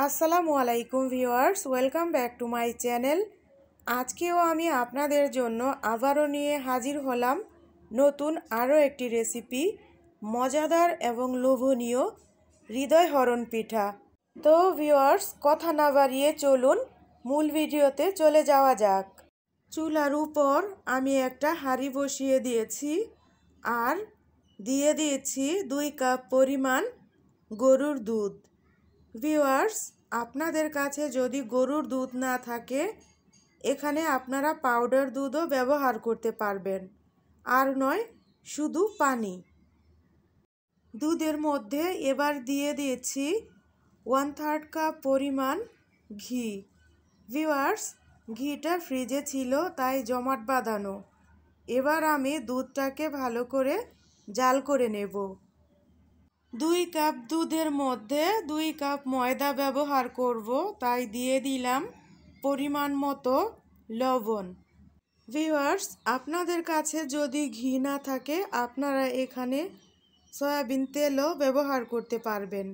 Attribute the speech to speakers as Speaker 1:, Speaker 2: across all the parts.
Speaker 1: আসসালামু আলাইকুম viewers welcome back to my channel আজকেও আমি আপনাদের জন্য আবারও নিয়ে হাজির হলাম নতুন আরও একটি রেসিপি মজাদার এবং লোভনীয় হৃদয় হরণ পিঠা তো ভিউয়ার্স কথা না বাড়িয়ে চলুন মূল ভিডিওতে চলে যাওয়া যাক চুলার উপর আমি একটা হাঁড়ি বসিয়ে দিয়েছি আর দিয়ে দিয়েছি দুই কাপ পরিমাণ গরুর দুধ ভিওয়ার্স আপনাদের কাছে যদি গরুর দুধ না থাকে এখানে আপনারা পাউডার দুধও ব্যবহার করতে পারবেন আর নয় শুধু পানি দুধের মধ্যে এবার দিয়ে দিয়েছি ওয়ান থার্ড কাপ পরিমাণ ঘি ভিওয়ার্স ঘিটা ফ্রিজে ছিল তাই জমাট বাঁধানো এবার আমি দুধটাকে ভালো করে জাল করে নেব দুই কাপ দুধের মধ্যে দুই কাপ ময়দা ব্যবহার করব তাই দিয়ে দিলাম পরিমাণ মতো লবণ ভিওয়ার্স আপনাদের কাছে যদি ঘি না থাকে আপনারা এখানে সয়াবিন তেলও ব্যবহার করতে পারবেন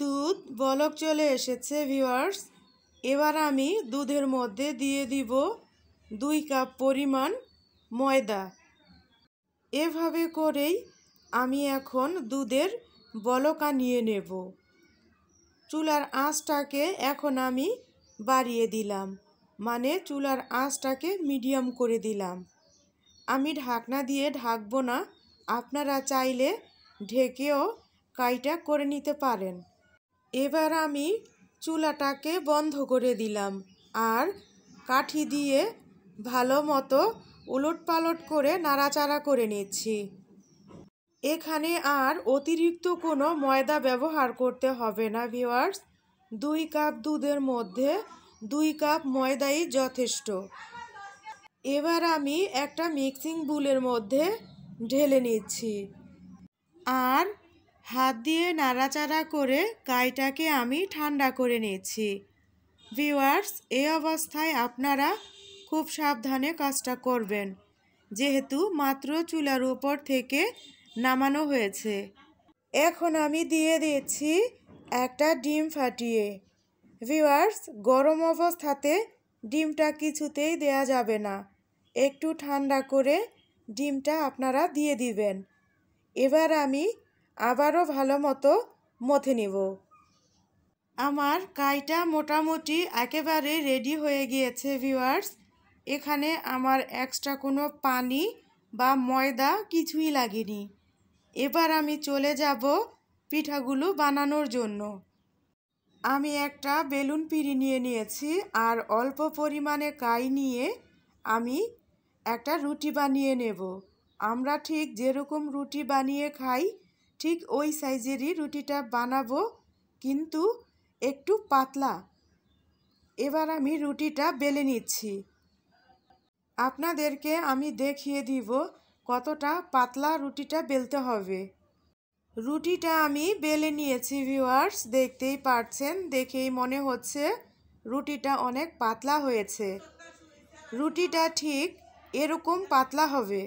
Speaker 1: দুধ বলক চলে এসেছে ভিওয়ার্স এবার আমি দুধের মধ্যে দিয়ে দিব দুই কাপ পরিমাণ ময়দা এভাবে করেই আমি এখন দুধের বলকা নিয়ে নেব চুলার আঁচটাকে এখন আমি বাড়িয়ে দিলাম মানে চুলার আঁচটাকে মিডিয়াম করে দিলাম আমি ঢাকনা দিয়ে ঢাকবো না আপনারা চাইলে ঢেকেও কাইটা করে নিতে পারেন এবার আমি চুলাটাকে বন্ধ করে দিলাম আর কাঠি দিয়ে ভালো মতো উলট পালট করে নাড়াচাড়া করে নিচ্ছি এখানে আর অতিরিক্ত কোনো ময়দা ব্যবহার করতে হবে না ভিওয়ার্স দুই কাপ দুধের মধ্যে দুই কাপ ময়দাই যথেষ্ট এবার আমি একটা মিক্সিং বুলের মধ্যে ঢেলে নিচ্ছি আর হাত দিয়ে নাড়াচাড়া করে কাইটাকে আমি ঠান্ডা করে নিচ্ছি ভিওয়ার্স এ অবস্থায় আপনারা খুব সাবধানে কাজটা করবেন যেহেতু মাত্র চুলার উপর থেকে নামানো হয়েছে এখন আমি দিয়ে দিয়েছি একটা ডিম ফাটিয়ে ভিওয়ার্স গরম অবস্থাতে ডিমটা কিছুতেই দেয়া যাবে না একটু ঠান্ডা করে ডিমটা আপনারা দিয়ে দিবেন এবার আমি আবারও ভালো মতো মথে নিব আমার কাইটা মোটামুটি একেবারে রেডি হয়ে গিয়েছে ভিওয়ার্স এখানে আমার এক্সট্রা কোনো পানি বা ময়দা কিছুই লাগেনি এবার আমি চলে যাব পিঠাগুলো বানানোর জন্য আমি একটা বেলুন পিড়ি নিয়ে নিয়েছি আর অল্প পরিমাণে কাই নিয়ে আমি একটা রুটি বানিয়ে নেব আমরা ঠিক যেরকম রুটি বানিয়ে খাই ঠিক ওই সাইজেরই রুটিটা বানাবো কিন্তু একটু পাতলা এবার আমি রুটিটা বেলে নিচ্ছি আপনাদেরকে আমি দেখিয়ে দিব কতটা পাতলা রুটিটা বেলতে হবে রুটিটা আমি বেলে নিয়েছি ভিউয়ার্স দেখতেই পারছেন দেখেই মনে হচ্ছে রুটিটা অনেক পাতলা হয়েছে রুটিটা ঠিক এরকম পাতলা হবে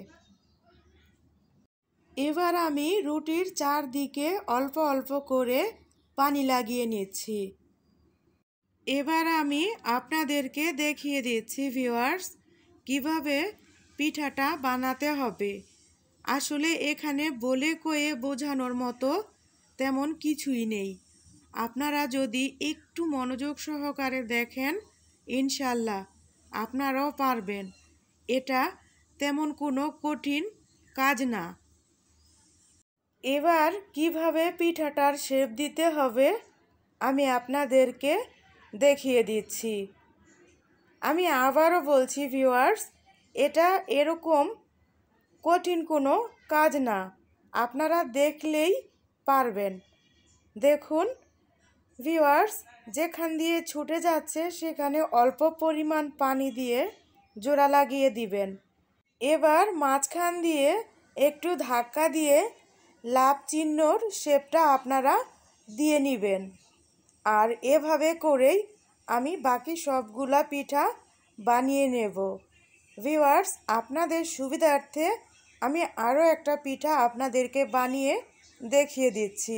Speaker 1: এবার আমি রুটির চারদিকে অল্প অল্প করে পানি লাগিয়ে নিচ্ছি এবার আমি আপনাদেরকে দেখিয়ে দিচ্ছি ভিউয়ার্স কিভাবে পিঠাটা বানাতে হবে আসলে এখানে বলে কয়ে বোঝানোর মতো তেমন কিছুই নেই আপনারা যদি একটু মনোযোগ সহকারে দেখেন ইনশাল্লাহ আপনারাও পারবেন এটা তেমন কোনো কঠিন কাজ না এবার কিভাবে পিঠাটার শেপ দিতে হবে আমি আপনাদেরকে দেখিয়ে দিচ্ছি আমি আবারও বলছি ভিউয়ার্স এটা এরকম কঠিন কোনো কাজ না আপনারা দেখলেই পারবেন দেখুন ভিওয়ার্স যেখান দিয়ে ছুটে যাচ্ছে সেখানে অল্প পরিমাণ পানি দিয়ে জোড়া লাগিয়ে দিবেন এবার মাঝখান দিয়ে একটু ধাক্কা দিয়ে লাভ চিহ্নর শেপটা আপনারা দিয়ে নেবেন আর এভাবে করেই আমি বাকি সবগুলা পিঠা বানিয়ে নেব ভিউয়ার্স আপনাদের সুবিধার্থে আমি আরও একটা পিঠা আপনাদেরকে বানিয়ে দেখিয়ে দিচ্ছি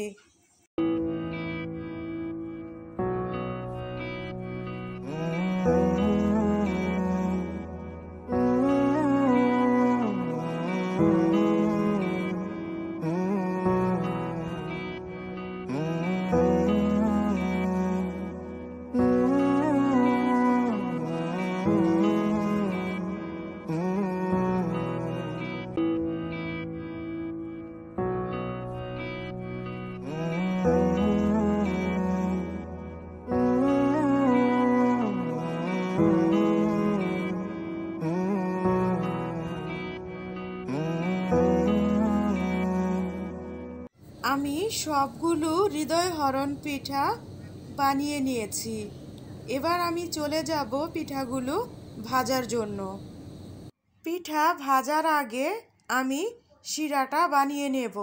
Speaker 1: আমি সবগুলো হৃদয় হরণ পিঠা বানিয়ে নিয়েছি এবার আমি চলে যাব পিঠাগুলো ভাজার জন্য পিঠা ভাজার আগে আমি শিরাটা বানিয়ে নেব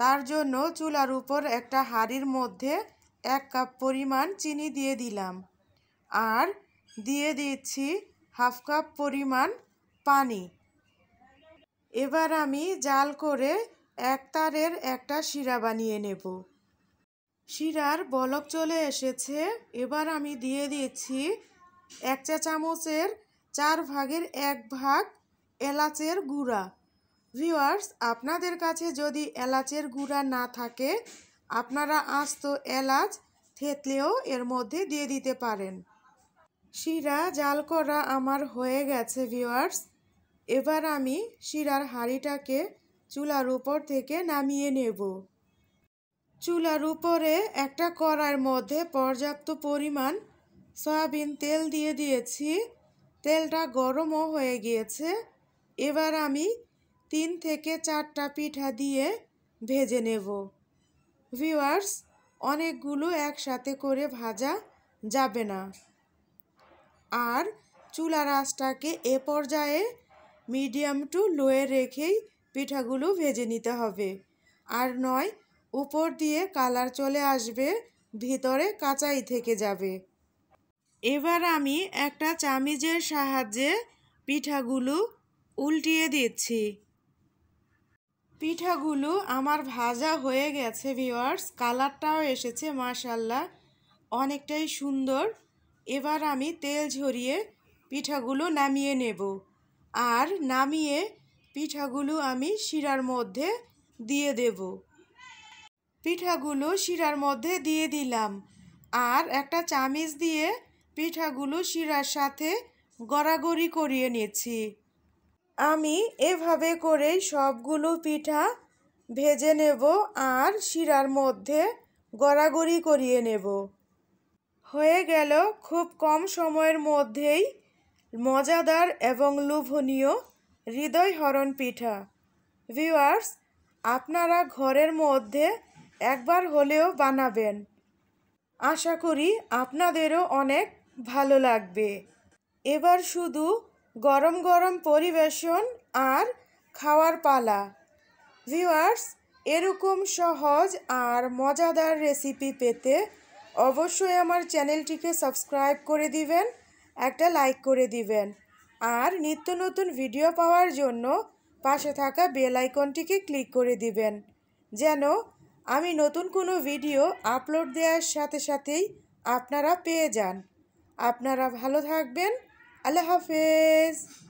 Speaker 1: তার জন্য চুলার উপর একটা হাঁড়ির মধ্যে এক কাপ পরিমাণ চিনি দিয়ে দিলাম আর দিয়ে দিচ্ছি হাফ কাপ পরিমাণ পানি এবার আমি জাল করে এক তারের একটা শিরা বানিয়ে নেব শিরার বলক চলে এসেছে এবার আমি দিয়ে দিচ্ছি এক চা চামচের চার ভাগের এক ভাগ এলাচের গুঁড়া ভিওয়ার্স আপনাদের কাছে যদি এলাচের গুঁড়া না থাকে আপনারা আস্ত এলাচ থেতলেও এর মধ্যে দিয়ে দিতে পারেন শিরা জাল করা আমার হয়ে গেছে ভিওয়ার্স এবার আমি শিরার হাঁড়িটাকে চুলার উপর থেকে নামিয়ে নেব চুলার উপরে একটা কড়ার মধ্যে পর্যাপ্ত পরিমাণ সয়াবিন তেল দিয়ে দিয়েছি তেলটা গরমও হয়ে গিয়েছে এবার আমি তিন থেকে চারটা পিঠা দিয়ে ভেজে নেব ভিওয়ার্স অনেকগুলো একসাথে করে ভাজা যাবে না আর চুলার আঁচটাকে এ পর্যায়ে মিডিয়াম টু লোয়ে রেখেই পিঠাগুলো ভেজে নিতে হবে আর নয় উপর দিয়ে কালার চলে আসবে ভিতরে কাঁচাই থেকে যাবে এবার আমি একটা চামিজের সাহায্যে পিঠাগুলো উল্টিয়ে দিচ্ছি পিঠাগুলো আমার ভাজা হয়ে গেছে ভিওয়ার্স কালারটাও এসেছে মাশাল্লাহ অনেকটাই সুন্দর এবার আমি তেল ঝরিয়ে পিঠাগুলো নামিয়ে নেব আর নামিয়ে পিঠাগুলো আমি শিরার মধ্যে দিয়ে দেব পিঠাগুলো শিরার মধ্যে দিয়ে দিলাম আর একটা চামিচ দিয়ে পিঠাগুলো শিরার সাথে গড়াগড়ি করিয়ে নিচ্ছি আমি এভাবে করে সবগুলো পিঠা ভেজে নেব আর শিরার মধ্যে গড়াগড়ি করিয়ে নেব হয়ে গেল খুব কম সময়ের মধ্যেই মজাদার এবং লোভনীয় হৃদয়হরণ পিঠা ভিউয়ার্স আপনারা ঘরের মধ্যে একবার হলেও বানাবেন আশা করি আপনাদেরও অনেক ভালো লাগবে এবার শুধু গরম গরম পরিবেশন আর খাওয়ার পালা ভিউয়ার্স এরকম সহজ আর মজাদার রেসিপি পেতে অবশ্যই আমার চ্যানেলটিকে সাবস্ক্রাইব করে দিবেন একটা লাইক করে দিবেন আর নিত্য নতুন ভিডিও পাওয়ার জন্য পাশে থাকা বেল আইকনটিকে ক্লিক করে দিবেন যেন আমি নতুন কোনো ভিডিও আপলোড দেওয়ার সাথে সাথেই আপনারা পেয়ে যান আপনারা ভালো থাকবেন আল্লাহ হাফেজ